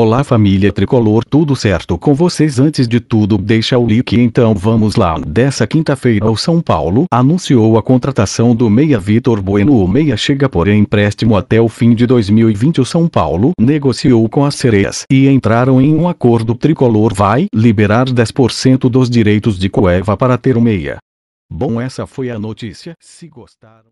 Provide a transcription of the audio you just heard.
Olá família tricolor, tudo certo com vocês? Antes de tudo, deixa o like então vamos lá. Dessa quinta-feira, o São Paulo anunciou a contratação do meia Vitor Bueno. O meia chega por empréstimo até o fim de 2020. O São Paulo negociou com as sereias e entraram em um acordo. tricolor vai liberar 10% dos direitos de Cueva para ter o meia. Bom, essa foi a notícia. Se gostaram.